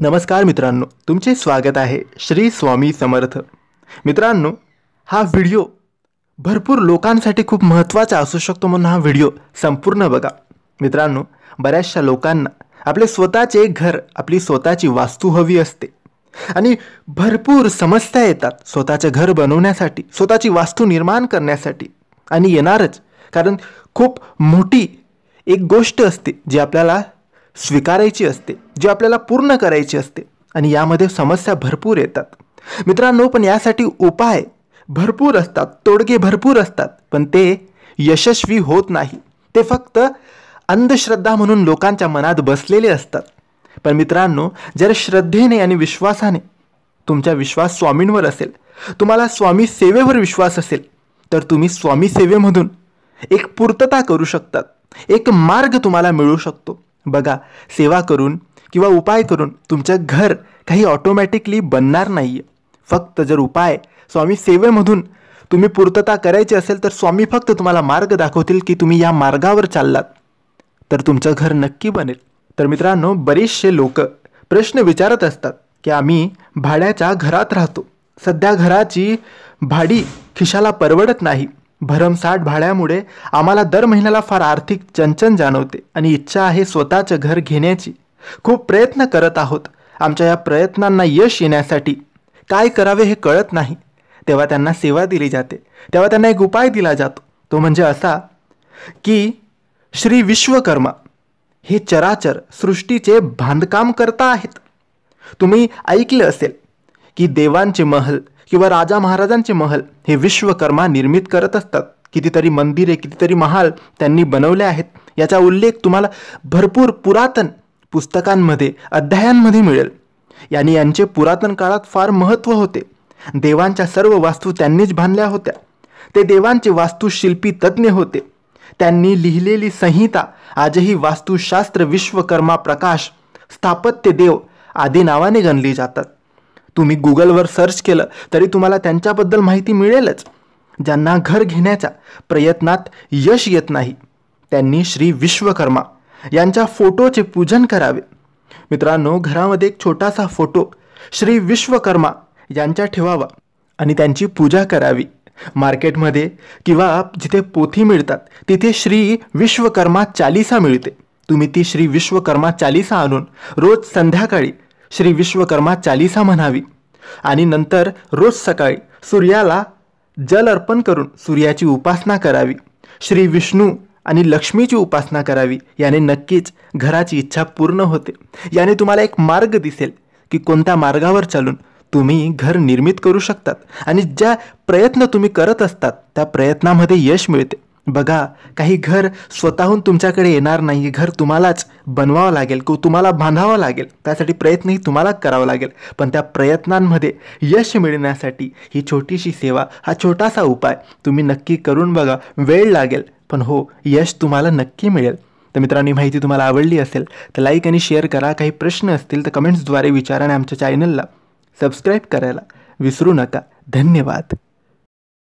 नमस्कार मित्रांनो तुमचे स्वागत आहे श्री स्वामी समर्थ मित्रांनो हा व्हिडिओ भरपूर लोकांसाठी खूप महत्त्वाचा असू शकतो म्हणून हा व्हिडिओ संपूर्ण बघा मित्रांनो बऱ्याचशा लोकांना आपले स्वतःचे एक घर आपली स्वतःची वास्तू हवी असते आणि भरपूर समस्या येतात स्वतःचे घर बनवण्यासाठी स्वतःची वास्तू निर्माण करण्यासाठी आणि येणारच कारण खूप मोठी एक गोष्ट असते जी आपल्याला स्वीकारायची असते जी आपल्याला पूर्ण करायची असते आणि यामध्ये समस्या भरपूर येतात मित्रांनो पण यासाठी उपाय भरपूर असतात तोडगे भरपूर असतात पण ते यशस्वी होत नाही ते फक्त अंधश्रद्धा म्हणून लोकांच्या मनात बसलेले असतात पण मित्रांनो जर श्रद्धेने आणि विश्वासाने तुमचा विश्वास स्वामींवर असेल तुम्हाला स्वामी सेवेवर विश्वास असेल तर तुम्ही स्वामी सेवेमधून एक पूर्तता करू शकतात एक मार्ग तुम्हाला मिळू शकतो बघा सेवा करून किंवा उपाय करून तुमचं घर काही ऑटोमॅटिकली बनणार नाही फक्त जर उपाय स्वामी सेवेमधून तुम्ही पूर्तता करायची असेल तर स्वामी फक्त तुम्हाला मार्ग दाखवतील की तुम्ही या मार्गावर चाललात तर तुमचं घर नक्की बनेल तर मित्रांनो बरेचसे लोक प्रश्न विचारत असतात की आम्ही भाड्याच्या घरात राहतो सध्या घराची भाडी खिशाला परवडत नाही भरमसाठ भाड्यामुळे आम्हाला दर महिन्याला फार आर्थिक चंचन जाणवते आणि इच्छा आहे स्वतःचं घर घेण्याची खूप प्रयत्न करत आहोत आमच्या या प्रयत्नांना यश येण्यासाठी काय करावे हे कळत नाही तेव्हा त्यांना सेवा दिली जाते तेव्हा त्यांना एक उपाय दिला जातो तो म्हणजे असा की श्री विश्वकर्मा हे चराचर सृष्टीचे बांधकाम करता आहेत तुम्ही ऐकलं असेल की देवांचे महल किंवा राजा महाराजांचे महल हे विश्वकर्मा निर्मित करत असतात कितीतरी मंदिरे कितीतरी महाल त्यांनी बनवले आहेत याचा उल्लेख तुम्हाला भरपूर पुरातन पुस्तकांमध्ये अध्यायांमध्ये मिळेल यांनी यांचे पुरातन काळात फार महत्त्व होते देवांच्या सर्व वास्तू त्यांनीच बांधल्या होत्या ते देवांचे वास्तुशिल्पी तज्ज्ञ होते त्यांनी लिहिलेली संहिता आजही वास्तुशास्त्र विश्वकर्मा प्रकाश स्थापत्य देव आदी नावाने गणली जातात तुम्ही गुगलवर सर्च केलं तरी तुम्हाला त्यांच्याबद्दल माहिती मिळेलच ज्यांना घर घेण्याच्या प्रयत्नात यश येत नाही त्यांनी श्री विश्वकर्मा यांच्या फोटोचे पूजन करावे मित्रांनो घरामध्ये एक छोटासा फोटो श्री विश्वकर्मा यांचा ठेवावा आणि त्यांची पूजा करावी मार्केटमध्ये किंवा जिथे पोथी मिळतात तिथे श्री विश्वकर्मा चालिसा मिळते तुम्ही ती श्री विश्वकर्मा चालिसा आणून रोज संध्याकाळी श्री विश्वकर्मा चालिसा म्हणावी आणि नंतर रोज सकाळी सूर्याला जल अर्पण करून सूर्याची उपासना करावी श्री विष्णू आणि लक्ष्मीची उपासना करावी याने नक्कीच घराची इच्छा पूर्ण होते याने तुम्हाला एक मार्ग दिसेल की कोणत्या मार्गावर चालून तुम्ही घर निर्मित करू शकतात आणि ज्या प्रयत्न तुम्ही करत असतात त्या प्रयत्नामध्ये यश मिळते बघा काही घर स्वतःहून तुमच्याकडे येणार नाही घर तुम्हालाच बनवावं लागेल किंवा तुम्हाला बांधावं लागेल त्यासाठी प्रयत्नही तुम्हाला करावा लागेल पण त्या प्रयत्नांमध्ये यश मिळण्यासाठी ही छोटीशी सेवा हा छोटासा उपाय तुम्ही नक्की करून बघा वेळ लागेल पण हो यश तुम्हाला नक्की मिळेल तर मित्रांनो माहिती तुम्हाला आवडली असेल तर लाईक आणि शेअर करा काही प्रश्न असतील तर कमेंट्सद्वारे विचारा आणि आमच्या चॅनलला सबस्क्राईब करायला विसरू नका धन्यवाद